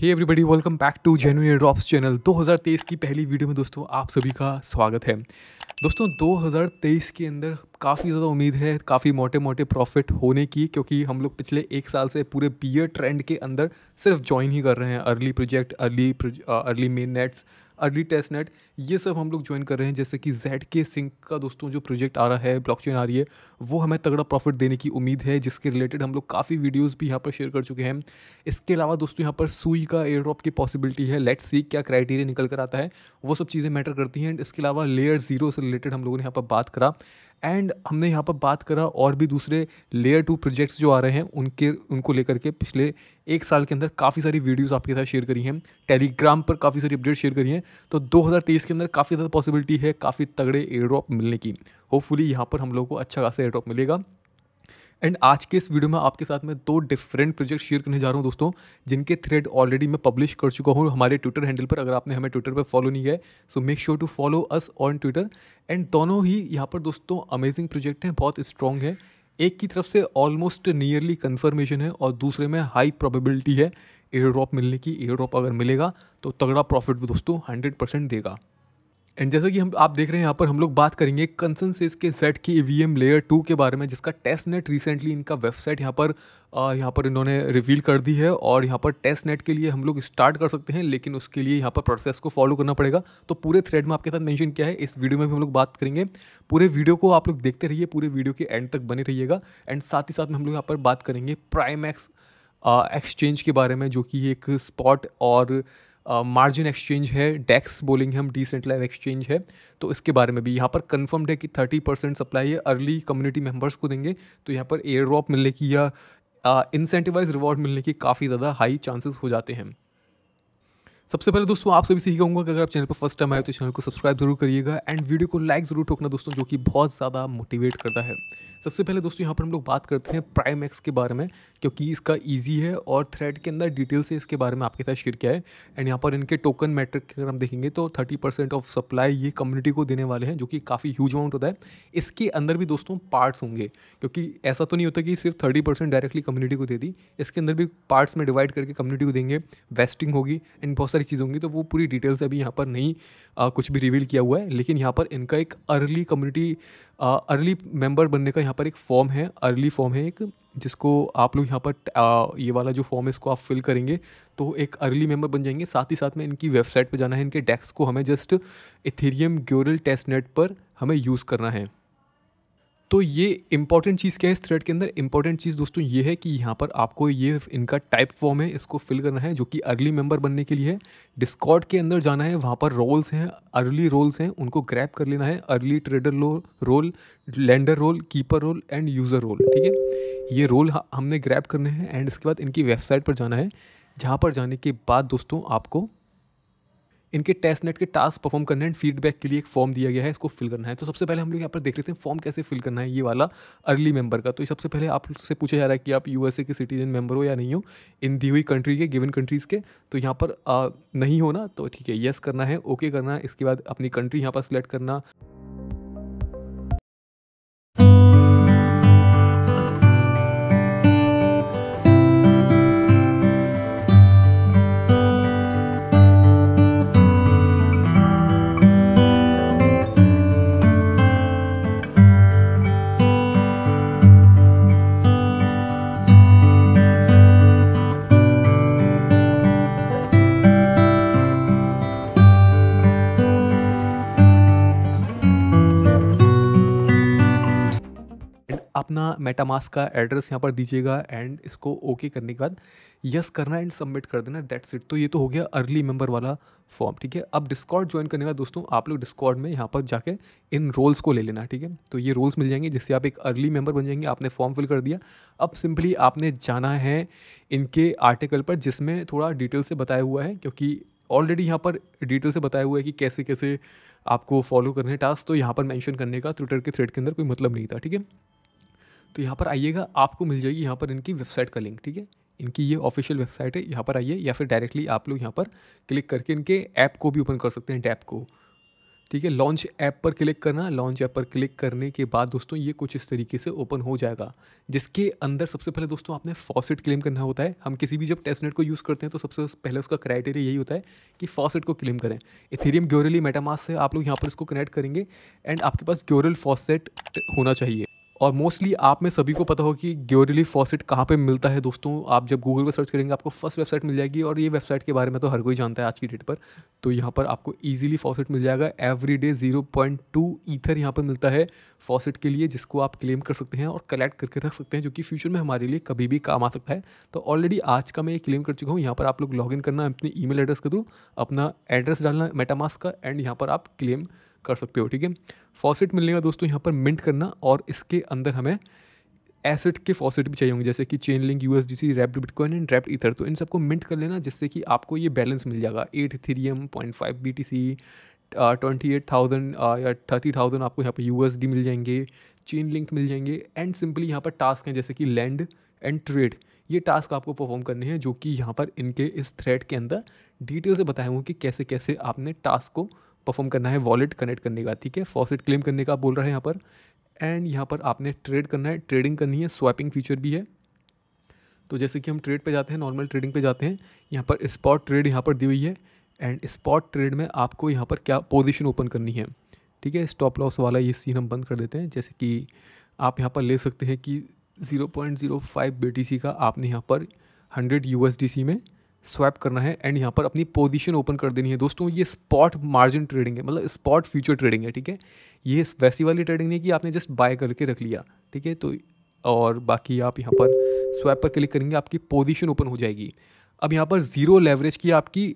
hey everybody welcome back to genuine drops channel 2023 की पहली video में दोस्तों आप सभी का स्वागत है दोस्तों 2023 के अंदर काफ़ी ज़्यादा उम्मीद है काफ़ी मोटे मोटे प्रॉफिट होने की क्योंकि हम लोग पिछले एक साल से पूरे बियर ट्रेंड के अंदर सिर्फ ज्वाइन ही कर रहे हैं early project early early main nets early test net ये सब हम लोग ज्वाइन कर रहे हैं जैसे कि जेड के सिंक का दोस्तों जो प्रोजेक्ट आ रहा है ब्लॉकचेन आ रही है वो हमें तगड़ा प्रॉफिट देने की उम्मीद है जिसके रिलेटेड हम लोग काफ़ी वीडियोज़ भी यहाँ पर शेयर कर चुके हैं इसके अलावा दोस्तों यहाँ पर सुई का एयर ड्रॉप की पॉसिबिलिटी है लेट सी क्या क्राइटेरिया निकल कर आता है वो सब चीज़ें मैटर करती हैं एंड इसके अलावा लेयर जीरो से रिलेटेड हम लोगों ने यहाँ पर बात करा एंड हमने यहाँ पर बात करा और भी दूसरे लेयर टू प्रोजेक्ट्स जो आ रहे हैं उनके उनको लेकर के पिछले एक साल के अंदर काफ़ी सारी वीडियोस आपके साथ शेयर करी हैं टेलीग्राम पर काफ़ी सारी अपडेट शेयर करी हैं तो 2023 के अंदर काफ़ी ज़्यादा पॉसिबिलिटी है काफ़ी तगड़े एयर ड्रॉप मिलने की होपफुली यहाँ पर हम लोग को अच्छा खासा एयर ड्रॉप मिलेगा एंड आज के इस वीडियो में आपके साथ में दो डिफरेंट प्रोजेक्ट शेयर करने जा रहा हूँ दोस्तों जिनके थ्रेड ऑलरेडी मैं पब्लिश कर चुका हूँ हमारे ट्विटर हैंडल पर अगर आपने हमें ट्विटर पर फॉलो नहीं है so make sure to follow us on Twitter and दोनों ही यहाँ पर दोस्तों अमेजिंग प्रोजेक्ट हैं बहुत स्ट्रॉन्ग है एक की तरफ से ऑलमोस्ट नियरली कन्फर्मेशन है और दूसरे में हाई प्रोबेबिलिटी है एयर ड्रॉप मिलने की एयर ड्रॉप अगर मिलेगा तो तगड़ा प्रॉफिट भी दोस्तों हंड्रेड परसेंट देगा एंड जैसा कि हम आप देख रहे हैं यहाँ पर हम लोग बात करेंगे कंसनसेस के सेट की ई लेयर टू के बारे में जिसका टेस्ट नेट रिसेंटली इनका वेबसाइट यहाँ पर यहाँ पर इन्होंने रिवील कर दी है और यहाँ पर टेस्ट नेट के लिए हम लोग स्टार्ट कर सकते हैं लेकिन उसके लिए यहाँ पर प्रोसेस को फॉलो करना पड़ेगा तो पूरे थ्रेड में आपके साथ मैंशन किया है इस वीडियो में भी हम लोग बात करेंगे पूरे वीडियो को आप लोग देखते रहिए पूरे वीडियो के एंड तक बने रहिएगा एंड साथ ही साथ में हम लोग यहाँ पर बात करेंगे प्राइमैक्स एक्सचेंज के बारे में जो कि एक स्पॉट और मार्जिन एक्सचेंज है डेक्स बोलेंगे हम डिसेंट्रलाइज एक्सचेंज है तो इसके बारे में भी यहाँ पर कन्फर्म्ड है कि थर्टी परसेंट सप्लाई है अर्ली कम्युनिटी मेम्बर्स को देंगे तो यहाँ पर एयर ड्रॉप मिलने की या इंसेंटिवाइज रिवॉर्ड मिलने की काफ़ी ज़्यादा हाई चांसेस हो जाते हैं सबसे पहले दोस्तों आप सभी से ही कहूँगा कि अगर आप चैनल पर फर्स्ट टाइम आए तो चैनल को सब्सक्राइब जरूर करिएगा एंड वीडियो को लाइक ज़रूर ठोकना दोस्तों जो कि बहुत ज़्यादा मोटिवेट करता है सबसे पहले दोस्तों यहाँ पर हम लोग बात करते हैं प्राइम एक्स के बारे में क्योंकि इसका ईजी है और थ्रेड के अंदर डिटेल से इसके बारे में आपके साथ शेयर किया है एंड यहाँ पर इनके टोकन मैट्रिक अगर हम देखेंगे तो थर्टी परसेंट ऑफ सप्लाई ये कम्युनिटी को देने वाले हैं जो कि काफ़ी ह्यूज अमाउंट होता है इसके अंदर भी दोस्तों पार्ट्स होंगे क्योंकि ऐसा तो नहीं होता कि सिर्फ थर्टी परसेंट डायरेक्टली कम्युनिटी को दे दी इसके अंदर भी पार्ट्स में डिवाइड करके कम्युनिटी को देंगे वेस्टिंग होगी एंड बहुत सारी चीज़ें होंगी तो वो पूरी डिटेल्स से अभी यहाँ पर नहीं आ, कुछ भी रिवील किया हुआ है लेकिन यहाँ पर इनका एक अर्ली कम्युनिटी अर्ली मेंबर बनने का यहाँ पर एक फॉर्म है अर्ली फॉर्म है एक जिसको आप लोग यहाँ पर आ, ये वाला जो फॉर्म है इसको आप फिल करेंगे तो एक अर्ली मेंबर बन जाएंगे साथ ही साथ में इनकी वेबसाइट पर जाना है इनके डेस्क को हमें just Ethereum Goerli test net पर हमें यूज़ करना है तो ये इंपॉर्टेंट चीज़ क्या है इस थ्रेड के अंदर इंपॉर्टेंट चीज़ दोस्तों ये है कि यहाँ पर आपको ये इनका टाइप फॉर्म है इसको फिल करना है जो कि अर्ली मेंबर बनने के लिए डिस्कॉर्ड के अंदर जाना है वहाँ पर रोल्स हैं अर्ली रोल्स हैं उनको ग्रैप कर लेना है early trader role lender role keeper role and user role ठीक है ये रोल हमने ग्रैप करने हैं एंड इसके बाद इनकी वेबसाइट पर जाना है जहाँ पर जाने के बाद दोस्तों आपको इनके टेस्ट नेट के टास्क परफॉर्म करने है एंड फीडबैक के लिए एक फॉर्म दिया गया है इसको फिल करना है तो सबसे पहले हम लोग यहाँ पर देख लेते हैं फॉर्म कैसे फिल करना है ये वाला अर्ली मेंबर का तो सबसे पहले आपसे पूछा जा रहा है कि आप यूएसए के सिटीजन मेंबर हो या नहीं हो इन दी हुई कंट्री के गिवन कंट्रीज़ के तो यहाँ पर आ, नहीं होना तो ठीक है येस करना है ओके करना है इसके बाद अपनी कंट्री यहाँ पर सिलेक्ट करना मेटामास्क का एड्रेस यहाँ पर दीजिएगा एंड इसको ओके करने के बाद यस करना एंड सबमिट कर देना दैट्स इट तो ये तो हो गया अर्ली मेंबर वाला फॉर्म ठीक है अब डिस्कॉर्ड ज्वाइन करने का दोस्तों आप लोग डिस्कॉर्ड में यहाँ पर जाके इन रोल्स को ले लेना ठीक है तो ये रोल्स मिल जाएंगे जिससे आप एक अर्ली मेंबर बन जाएंगे आपने फॉर्म फिल कर दिया अब सिंपली आपने जाना है इनके आर्टिकल पर जिसमें थोड़ा डिटेल से बताया हुआ है क्योंकि ऑलरेडी यहाँ पर डिटेल से बताया हुआ है कि कैसे कैसे आपको फॉलो करने टास्क तो यहाँ पर मैंशन करने का ट्विटर के थ्रेड के अंदर कोई मतलब नहीं था ठीक है तो यहाँ पर आइएगा आपको मिल जाएगी यहाँ पर इनकी वेबसाइट का लिंक ठीक है इनकी ये ऑफिशियल वेबसाइट है यहाँ पर आइए या फिर डायरेक्टली आप लोग यहाँ पर क्लिक करके इनके ऐप को भी ओपन कर सकते हैं डैप को ठीक है लॉन्च ऐप पर क्लिक करना लॉन्च ऐप पर क्लिक करने के बाद दोस्तों ये कुछ इस तरीके से ओपन हो जाएगा जिसके अंदर सबसे पहले दोस्तों आपने फॉसेट क्लेम करना होता है हम किसी भी जब टेस्टनेट को यूज़ करते हैं तो सबसे पहले उसका क्राइटेरिया यही होता है कि फॉसेट को क्लेम करें इथेरियम ग्योरली मेटामास से आप लोग यहाँ पर इसको कनेक्ट करेंगे एंड आपके पास ग्योरल फॉसेट होना चाहिए और मोस्टली आप में सभी को पता हो कि ग्योरिली फॉसिट कहाँ पे मिलता है दोस्तों आप जब गूगल पर सर्च करेंगे आपको फर्स्ट वेबसाइट मिल जाएगी और ये वेबसाइट के बारे में तो हर कोई जानता है आज की डेट पर तो यहाँ पर आपको ईजिली फॉसिट मिल जाएगा every day zero point two ether यहाँ पर मिलता है फॉसेट के लिए जिसको आप क्लेम कर सकते हैं और कलेक्ट करके रख सकते हैं जो कि फ्यूचर में हमारे लिए कभी भी काम आ सकता है तो ऑलरेडी आज का मैं ये क्लेम कर चुका हूँ यहाँ पर आप लोग लॉग करना अपने ई एड्रेस के थ्रू अपना एड्रेस डालना मेटामास का एंड यहाँ पर आप क्लेम कर सकते हो ठीक है फॉसेट मिलने का दोस्तों यहाँ पर मिंट करना और इसके अंदर हमें एसेट के फॉसेट भी चाहिए होंगे जैसे कि Chainlink U S D C wrapped bitcoin and wrapped ether तो इन सबको मिंट कर लेना जिससे कि आपको ये बैलेंस मिल जाएगा Ethereum point five B T C twenty eight thousand या थर्टी थाउजेंड आपको यहाँ पर यू एस डी मिल जाएंगे चेन लिंक मिल जाएंगे एंड सिंपली यहाँ पर टास्क हैं जैसे कि लैंड एंड ट्रेड ये टास्क आपको परफॉर्म करने हैं जो कि यहाँ पर इनके इस थ्रेड के अंदर डिटेल से बताए हुए कि कैसे कैसे आपने टास्क को परफॉर्म करना है वॉलेट कनेक्ट करने का ठीक है फॉसेट क्लेम करने का बोल रहा है यहाँ पर एंड यहाँ पर आपने ट्रेड करना है ट्रेडिंग करनी है स्वैपिंग फीचर भी है तो जैसे कि हम ट्रेड पे जाते हैं नॉर्मल ट्रेडिंग पे जाते हैं यहाँ पर स्पॉट ट्रेड यहाँ पर दी हुई है एंड स्पॉट ट्रेड में आपको यहाँ पर क्या पोजिशन ओपन करनी है ठीक है स्टॉप लॉस वाला ये सीन हम बंद कर देते हैं जैसे कि आप यहाँ पर ले सकते हैं कि 0.05 पॉइंट का आपने यहाँ पर 100 यू में स्वैप करना है एंड यहाँ पर अपनी पोजीशन ओपन कर देनी है दोस्तों ये स्पॉट मार्जिन ट्रेडिंग है मतलब स्पॉट फ्यूचर ट्रेडिंग है ठीक है ये वैसी वाली ट्रेडिंग नहीं कि आपने जस्ट बाय करके रख लिया ठीक है तो और बाकी आप यहाँ पर स्वैप पर क्लिक करेंगे आपकी पोजिशन ओपन हो जाएगी अब यहाँ पर ज़ीरो लेवरेज की आपकी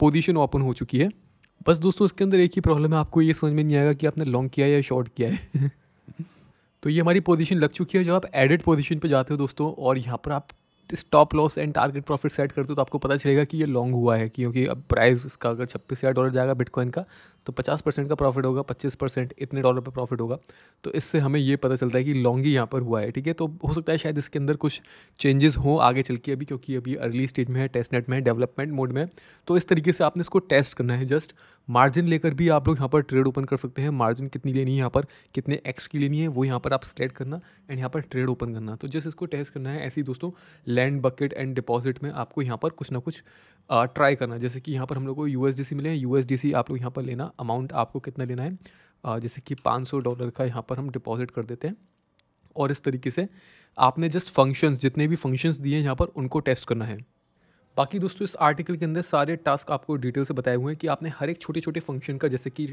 पोजिशन ओपन हो चुकी है बस दोस्तों इसके अंदर एक ही प्रॉब्लम है आपको ये समझ में नहीं आएगा कि आपने लॉन्ग किया है या शॉर्ट किया है तो ये हमारी पोजीशन लग चुकी है जब आप एडिट पोजीशन पे जाते हो दोस्तों और यहाँ पर आप stop loss and target profit set करते हो तो आपको पता चलेगा कि ये लॉन्ग हुआ है क्योंकि अब प्राइस इसका अगर छब्बीस हज़ार डॉलर जाएगा बिटकॉइन का तो पचास परसेंट का प्रॉफिट होगा पच्चीस परसेंट इतने डॉलर पर प्रॉफिट होगा तो इससे हमें ये पता चलता है कि लॉन्ग ही यहाँ पर हुआ है ठीक है तो हो सकता है शायद इसके अंदर कुछ चेंजेस हो आगे चल के अभी क्योंकि अभी अर्ली स्टेज में है टेस्ट नेट में है डेवलपमेंट मोड में तो इस तरीके से आपने इसको टेस्ट करना है जस्ट मार्जिन लेकर भी आप लोग यहाँ पर ट्रेड ओपन कर सकते हैं मार्जिन कितनी लेनी है यहाँ पर कितने एक्स की लेनी है वो यहाँ पर आप स्टेट करना एंड यहाँ पर ट्रेड ओपन करना तो जस्ट इसको टेस्ट करना है ऐसे ही दोस्तों लैंड बकेट एंड डिपॉजिट में आपको यहाँ पर कुछ ना कुछ ट्राई करना जैसे कि यहाँ पर हम लोग को यू मिले हैं यू आप लोग यहाँ पर लेना अमाउंट आपको कितना लेना है जैसे कि 500 डॉलर का यहाँ पर हम डिपॉजिट कर देते हैं और इस तरीके से आपने जस्ट फंक्शंस जितने भी फंक्शंस दिए हैं यहाँ पर उनको टेस्ट करना है बाकी दोस्तों इस आर्टिकल के अंदर सारे टास्क आपको डिटेल से बताए हुए हैं कि आपने हर एक छोटे छोटे फंक्शन का जैसे कि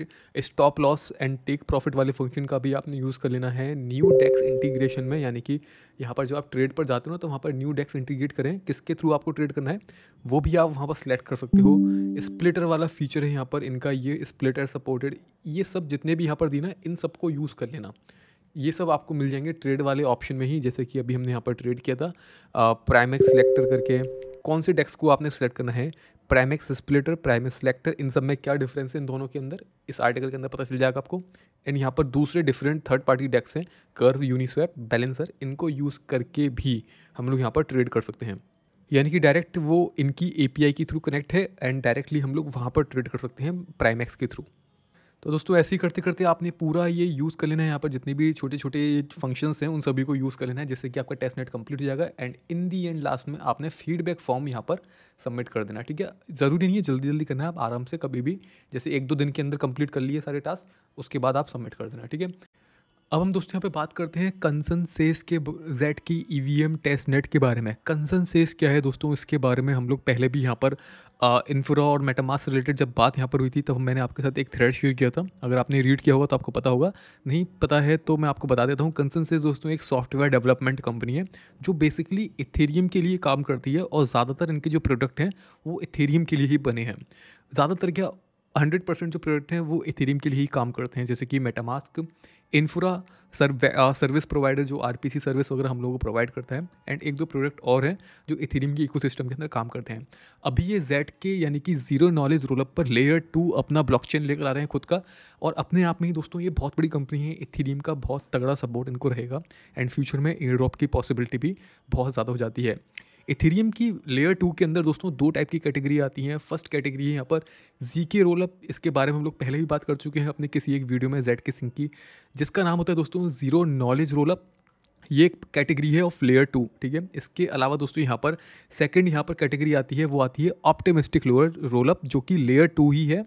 stop loss and take profit वाले फंक्शन का भी आपने यूज़ कर लेना है न्यू डेक्स इंटीग्रेशन में यानी कि यहाँ पर जब आप ट्रेड पर जाते हो ना तो वहाँ पर न्यू डेक्स इंटीग्रेट करें किसके थ्रू आपको ट्रेड करना है वो भी आप वहाँ पर सिलेक्ट कर सकते हो स्प्लिटर वाला फीचर है यहाँ पर इनका ये स्प्लिटर सपोर्टेड ये सब जितने भी यहाँ पर दी ना इन सबको यूज़ कर लेना ये सब आपको मिल जाएंगे ट्रेड वाले ऑप्शन में ही जैसे कि अभी हमने यहाँ पर ट्रेड किया था प्राइमेक्स सिलेक्टर करके कौन से डेस्क को आपने सेलेक्ट करना है प्राइमेक्स स्प्लिटर प्राइमेक्स सेलेक्टर इन सब में क्या डिफरेंस है इन दोनों के अंदर इस आर्टिकल के अंदर पता चल जाएगा आपको एंड यहाँ पर दूसरे डिफरेंट थर्ड पार्टी डेस्क हैं कर्व यूनिस्वैप बैलेंसर इनको यूज़ करके भी हम लोग यहाँ पर ट्रेड कर सकते हैं यानी कि डायरेक्ट वो इनकी ए के थ्रू कनेक्ट है एंड डायरेक्टली हम लोग वहाँ पर ट्रेड कर सकते हैं प्राइमेक्स के थ्रू तो दोस्तों ऐसे ही करते करते आपने पूरा ये यूज़ कर लेना है यहाँ पर जितने भी छोटे छोटे फंक्शंस हैं उन सभी को यूज़ कर लेना है जिससे कि आपका टेस्ट नेट कम्प्लीट हो जाएगा and in the end last में आपने फीडबैक फॉर्म यहाँ पर सबमिट कर देना ठीक है ज़रूरी नहीं है जल्दी जल्दी करना है आप आराम से कभी भी जैसे एक दो दिन के अंदर कंप्लीट कर लिए सारे टास्क उसके बाद आप सबमिट कर देना ठीक है अब हम दोस्तों यहाँ पे बात करते हैं कंसनसेस के Z K E V M test net के बारे में कंसनसेस क्या है दोस्तों इसके बारे में हम लोग पहले भी यहाँ पर इन्फ्रा और मेटामास रिलेटेड जब बात यहाँ पर हुई थी तब मैंने आपके साथ एक थ्रेड शेयर किया था अगर आपने रीड किया होगा तो आपको पता होगा नहीं पता है तो मैं आपको बता देता हूँ कंसनसेस दोस्तों एक सॉफ्टवेयर डेवलपमेंट कंपनी है जो बेसिकली इथेरियम के लिए काम करती है और ज़्यादातर इनके जो प्रोडक्ट हैं वो इथेरियम के लिए ही बने हैं ज़्यादातर क्या हंड्रेड परसेंट जो प्रोडक्ट हैं वो इथेरियम के लिए ही काम करते हैं जैसे कि मेटामास्क इन्फ्रा सर्विस प्रोवाइडर जो आर सर्विस वगैरह हम लोगों को प्रोवाइड करता है एंड एक दो प्रोडक्ट और हैं जो इथेरियम के सिस्टम के अंदर काम करते हैं अभी ये जेड के यानी कि जीरो नॉलेज रोलअप पर लेयर टू अपना चेन लेकर आ रहे हैं खुद का और अपने आप में ही दोस्तों ये बहुत बड़ी कंपनी है इथेरियम का बहुत तगड़ा सपोर्ट इनको रहेगा एंड फ्यूचर में एयर ड्रॉप की पॉसिबिलिटी भी बहुत ज़्यादा हो जाती है इथेरियम की लेयर टू के अंदर दोस्तों दो टाइप की कैटेगरी आती हैं फर्स्ट कैटेगरी है यहाँ पर जी के रोल अप इसके बारे में हम लोग पहले भी बात कर चुके हैं अपने किसी एक वीडियो में जेड के सिंह की जिसका नाम होता है दोस्तों ज़ीरो नॉलेज रोल अप ये एक कैटेगरी है ऑफ लेयर टू ठीक है इसके अलावा दोस्तों यहाँ पर सेकंड यहाँ पर कैटेगरी आती है वो आती है ऑप्टिमिस्टिक लोअर रोलअप जो कि लेयर टू ही है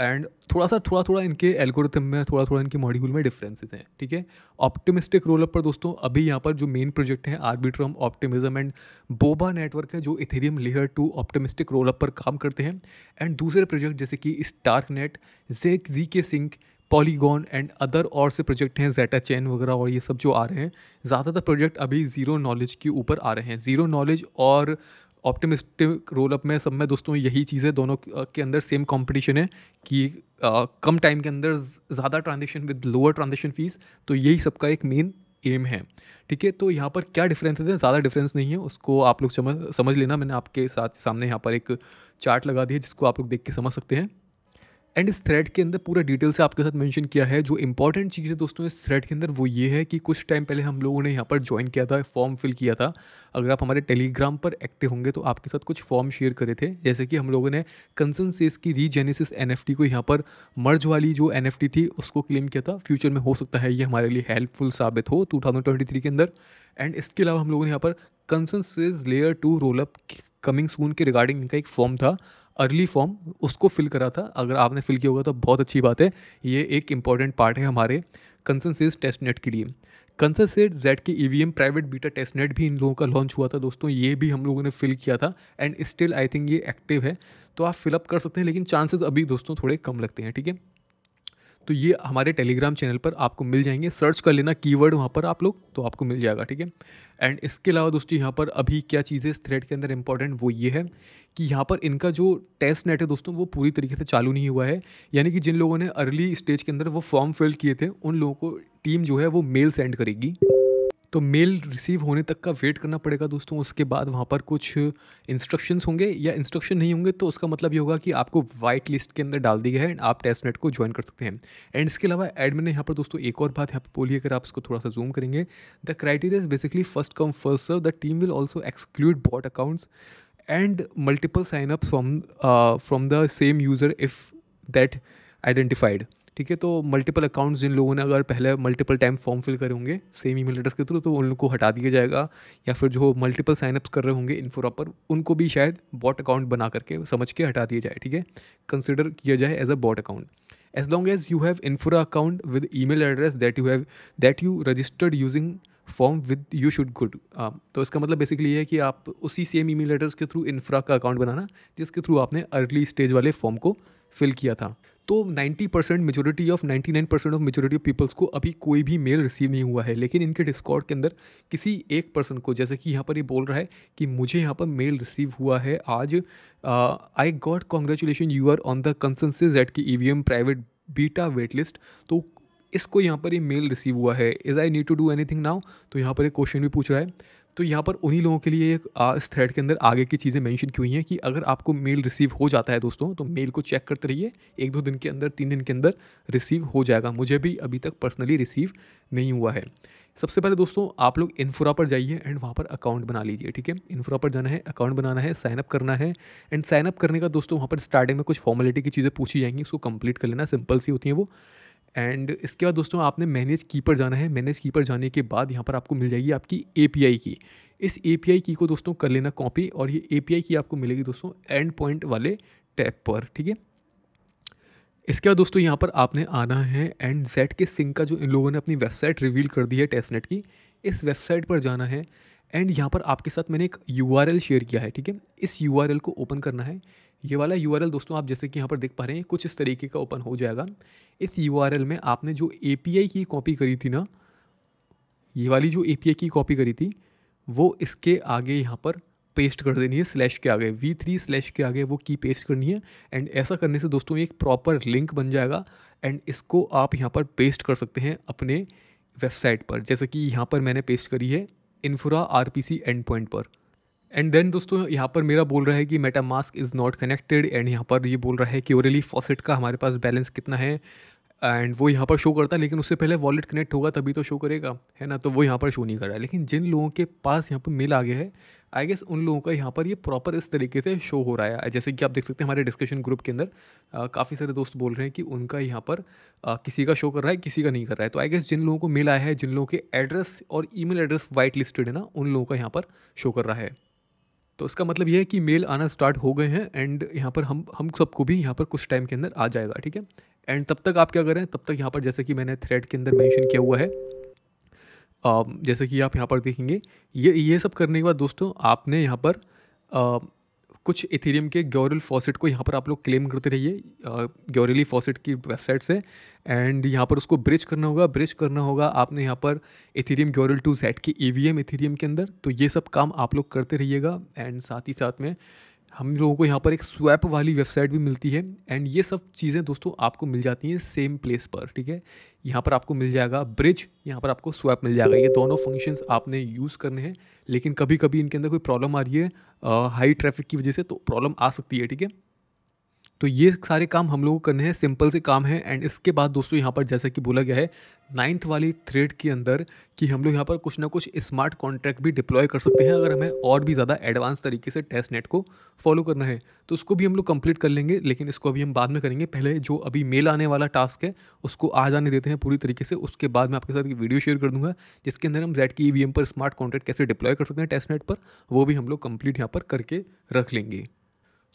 एंड थोड़ा सा थोड़ा थोड़ा इनके एल्गोरिथम में थोड़ा थोड़ा इनके मॉड्यूल में डिफरेंसेस हैं ठीक है ऑप्टिमिस्टिक रोल अप पर दोस्तों अभी यहाँ पर जो मेन प्रोजेक्ट हैं Arbitrum Optimism and Boba network है जो Ethereum layer two optimistic roll up पर काम करते हैं एंड दूसरे प्रोजेक्ट जैसे कि स्टार्क नेट जेक जी के सिंक पॉलीगॉन एंड अदर और से प्रोजेक्ट हैं जेटा चैन वगैरह और ये सब जो आ रहे हैं ज़्यादातर प्रोजेक्ट अभी ज़ीरो नॉलेज के ऊपर आ रहे हैं ज़ीरो नॉलेज और ऑप्टिमिस्टिक रोल अप में सब में दोस्तों यही चीज़ है दोनों के अंदर सेम कंपटीशन है कि आ, कम टाइम के अंदर ज़्यादा transaction with lower transaction fees तो यही सबका एक मेन एम है ठीक है तो यहाँ पर क्या डिफरेंस है ज़्यादा डिफरेंस नहीं है उसको आप लोग समझ समझ लेना मैंने आपके साथ सामने यहाँ पर एक चार्ट लगा दिया जिसको आप लोग देख के समझ सकते हैं एंड इस थ्रेड के अंदर पूरा डिटेल से आपके साथ मेंशन किया है जो इंपॉर्टेंट चीज़ है दोस्तों इस थ्रेड के अंदर वो ये है कि कुछ टाइम पहले हम लोगों ने यहाँ पर ज्वाइन किया था फॉर्म फिल किया था अगर आप हमारे टेलीग्राम पर एक्टिव होंगे तो आपके साथ कुछ फॉर्म शेयर करे थे जैसे कि हम लोगों ने कंसन की रीजेनेसिस एन को यहाँ पर मर्ज वाली जो एन थी उसको क्लेम किया था फ्यूचर में हो सकता है ये हमारे लिए हेल्पफुल साबित हो टू के अंदर एंड इसके अलावा हम लोगों ने यहाँ पर ConsenSys layer two rollup coming soon के रिगार्डिंग इनका एक फॉर्म था अर्ली फॉर्म उसको फिल करा था अगर आपने फिल किया होगा तो बहुत अच्छी बात है ये एक इंपॉर्टेंट पार्ट है हमारे कंसनसेज टेस्ट नेट के लिए ConsenSys Z K E private beta test net भी इन लोगों का लॉन्च हुआ था दोस्तों ये भी हम लोगों ने फिल किया था एंड स्टिल आई थिंक ये एक्टिव है तो आप फिलअप कर सकते हैं लेकिन चांसेस अभी दोस्तों थोड़े कम लगते हैं ठीक है तो ये हमारे टेलीग्राम चैनल पर आपको मिल जाएंगे सर्च कर लेना कीवर्ड वहाँ पर आप लोग तो आपको मिल जाएगा ठीक है एंड इसके अलावा दोस्तों यहाँ पर अभी क्या चीज़ें इस थ्रेड के अंदर इंपॉर्टेंट वो ये है कि यहाँ पर इनका जो टेस्ट नेट है दोस्तों वो पूरी तरीके से चालू नहीं हुआ है यानी कि जिन लोगों ने अर्ली स्टेज के अंदर वो फॉर्म फिल किए थे उन लोगों को टीम जो है वो मेल सेंड करेगी तो मेल रिसीव होने तक का वेट करना पड़ेगा दोस्तों उसके बाद वहाँ पर कुछ इंस्ट्रक्शंस होंगे या इंस्ट्रक्शन नहीं होंगे तो उसका मतलब ये होगा कि आपको वाइट लिस्ट के अंदर डाल दिया है एंड आप टेस्ट नेट को ज्वाइन कर सकते हैं एंड इसके अलावा एडमिन ने यहाँ पर दोस्तों एक और बात यहाँ पर बोली अगर आप इसको थोड़ा सा जूम करेंगे the criteria is basically first come first serve the team will also exclude bot accounts and multiple signup from from the same user if that identified ठीक है तो मल्टीपल अकाउंट्स जिन लोगों ने अगर पहले मल्टीपल टाइम फॉर्म फिल करे होंगे same email address के थ्रू तो उनको हटा दिया जाएगा या फिर जो मल्टीपल साइनअप्स कर रहे होंगे इन्फोरा पर उनको भी शायद बॉट अकाउंट बना करके समझ के हटा दिया जाए ठीक है कंसिडर किया जाए as a bot account long as you have Infura account with email address that you have that you registered using form with you should good तो इसका मतलब बेसिकली ये है कि आप उसी सेम ई मेल एड्रेस के through Infura का अकाउंट बनाना जिसके थ्रू आपने अर्ली स्टेज वाले फॉर्म को फिल किया था तो 90 percent majority of 99 percent of majority of peoples को अभी कोई भी मेल रिसीव नहीं हुआ है लेकिन इनके डिस्कॉर्ड के अंदर किसी एक पर्सन को जैसे कि यहाँ पर ये बोल रहा है कि मुझे यहाँ पर मेल रिसीव हुआ है आज I got congratulation you are on the ConsenSys at K E private beta wait list तो इसको यहाँ पर ये मेल रिसीव हुआ है is I need to do anything now तो यहाँ पर एक क्वेश्चन भी पूछ रहा है तो यहाँ पर उन्हीं लोगों के लिए इस थ्रेड के अंदर आगे की चीज़ें मैंशन की हुई हैं कि अगर आपको मेल रिसीव हो जाता है दोस्तों तो मेल को चेक करते रहिए एक दो दिन के अंदर तीन दिन के अंदर रिसीव हो जाएगा मुझे भी अभी तक पर्सनली रिसीव नहीं हुआ है सबसे पहले दोस्तों आप लोग इन्फ्रा पर जाइए एंड वहाँ पर अकाउंट बना लीजिए ठीक है इन्फ्रा पर जाना है अकाउंट बनाना है साइनअप करना है एंड साइनअप करने का दोस्तों वहाँ पर स्टार्टिंग में कुछ फॉर्मेलिटी की चीज़ें पूछी जाएंगी उसको कंप्लीट कर लेना सिंपल सी होती हैं वो एंड इसके बाद दोस्तों आपने मैनेज कीपर जाना है मैनेज कीपर जाने के बाद यहाँ पर आपको मिल जाएगी आपकी ए की इस ए की को दोस्तों कर लेना कॉपी और ये ए की आपको मिलेगी दोस्तों एंड पॉइंट वाले टैप पर ठीक है इसके बाद दोस्तों यहाँ पर आपने आना है एंड जेड के सिंक का जो इन लोगों ने अपनी वेबसाइट रिवील कर दी है टेस्टनेट की इस वेबसाइट पर जाना है एंड यहाँ पर आपके साथ मैंने एक यू शेयर किया है ठीक है इस यू को ओपन करना है ये वाला यू दोस्तों आप जैसे कि यहाँ पर देख पा रहे हैं कुछ इस तरीके का ओपन हो जाएगा इस यू में आपने जो ए की कॉपी करी थी ना ये वाली जो ए की कॉपी करी थी वो इसके आगे यहाँ पर पेस्ट कर देनी है स्लैश के आगे वी थ्री स्लैश के आगे वो की पेस्ट करनी है एंड ऐसा करने से दोस्तों एक प्रॉपर लिंक बन जाएगा एंड इसको आप यहाँ पर पेस्ट कर सकते हैं अपने वेबसाइट पर जैसे कि यहाँ पर मैंने पेस्ट करी है Infura R P C end point पर एंड देन दोस्तों यहाँ पर मेरा बोल रहा है कि MetaMask is not connected and यहाँ पर ये बोल रहा है कि ओरली फॉसेट का हमारे पास बैलेंस कितना है एंड वो यहाँ पर शो करता है लेकिन उससे पहले वॉलेट कनेक्ट होगा तभी तो शो करेगा है ना तो वो यहाँ पर शो नहीं कर रहा है लेकिन जिन लोगों के पास यहाँ पर मेल आ गया है आई गेस उन लोगों का यहाँ पर ये प्रॉपर इस तरीके से शो हो रहा है जैसे कि आप देख सकते हैं हमारे डिस्कशन ग्रुप के अंदर काफ़ी सारे दोस्त बोल रहे हैं कि उनका यहाँ पर आ, किसी का शो कर रहा है किसी का नहीं कर रहा है तो आई गेस जिन लोगों को मेल आया है जिन लोगों के एड्रेस और ई एड्रेस वाइट लिस्टेड है ना उन लोगों का यहाँ पर शो कर रहा है तो इसका मतलब यह है कि मेल आना स्टार्ट हो गए हैं एंड यहाँ पर हम हम सबको भी यहाँ पर कुछ टाइम के अंदर आ जाएगा ठीक है एंड तब तक आप क्या करें तब तक यहाँ पर जैसे कि मैंने थ्रेड के अंदर मैंशन किया हुआ है जैसे कि आप यहाँ पर देखेंगे ये ये सब करने के बाद दोस्तों आपने यहाँ पर कुछ इथेरियम के ग्योरल फॉसेट को यहाँ पर आप लोग क्लेम करते रहिए ग्योरली फॉसेट की वेबसाइट से एंड यहाँ पर उसको ब्रिज करना होगा ब्रिज करना होगा आपने यहाँ पर Ethereum ग्योरल to Z K E V M Ethereum के अंदर तो ये सब काम आप लोग करते रहिएगा एंड साथ ही साथ में हम लोगों को यहाँ पर एक स्वैप वाली वेबसाइट भी मिलती है एंड ये सब चीज़ें दोस्तों आपको मिल जाती हैं सेम प्लेस पर ठीक है यहाँ पर आपको मिल जाएगा ब्रिज यहाँ पर आपको स्वैप मिल जाएगा ये दोनों फंक्शंस आपने यूज़ करने हैं लेकिन कभी कभी इनके अंदर कोई प्रॉब्लम आ रही है हाई ट्रैफिक की वजह से तो प्रॉब्लम आ सकती है ठीक है तो ये सारे काम हम लोगों को करने हैं सिंपल से काम है एंड इसके बाद दोस्तों यहाँ पर जैसा कि बोला गया है नाइन्थ वाली थ्रेड के अंदर कि हम लोग यहाँ पर कुछ ना कुछ स्मार्ट कॉन्ट्रैक्ट भी डिप्लॉय कर सकते हैं अगर हमें और भी ज़्यादा एडवांस तरीके से टेस्ट नेट को फॉलो करना है तो उसको भी हम लोग कंप्लीट कर लेंगे लेकिन इसको अभी हम बाद में करेंगे पहले जो अभी मेल आने वाला टास्क है उसको आ जाने देते हैं पूरी तरीके से उसके बाद मैं आपके साथ एक वीडियो शेयर कर दूँगा जिसके अंदर हम जेड की ई पर स्मार्ट कॉन्ट्रैक्ट कैसे डिप्लॉय कर सकते हैं टेस्ट नेट पर वो भी हम लोग कम्प्लीट यहाँ पर करके रख लेंगे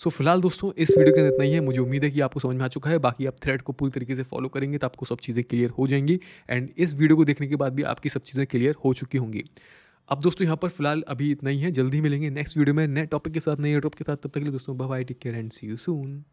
सो so, फिलहाल दोस्तों इस वीडियो के अंदर इतना ही है मुझे उम्मीद है कि आपको समझ में आ चुका है बाकी आप थ्रेड को पूरी तरीके से फॉलो करेंगे तो आपको सब चीज़ें क्लियर हो जाएंगी एंड इस वीडियो को देखने के बाद भी आपकी सब चीज़ें क्लियर हो चुकी होंगी अब दोस्तों यहाँ पर फिलहाल अभी इतना ही है जल्दी मिलेंगे नेक्स्ट वीडियो में नए टॉपिक के साथ नए यूट्यूब के साथ तब तक के लिए दोस्तों bye take care and see you soon